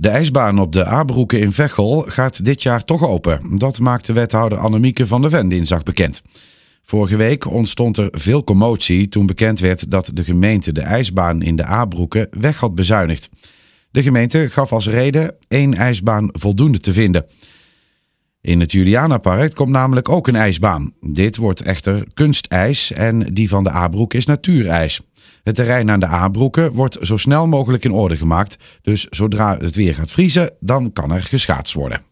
De ijsbaan op de Abroeken in Veghel gaat dit jaar toch open. Dat maakte wethouder Annemieke van der Ven dinsdag bekend. Vorige week ontstond er veel commotie toen bekend werd dat de gemeente de ijsbaan in de Abroeken weg had bezuinigd. De gemeente gaf als reden één ijsbaan voldoende te vinden. In het Julianapark komt namelijk ook een ijsbaan. Dit wordt echter kunstijs en die van de Abroek is natuurijs. Het terrein aan de Abroeken wordt zo snel mogelijk in orde gemaakt. Dus zodra het weer gaat vriezen, dan kan er geschaatst worden.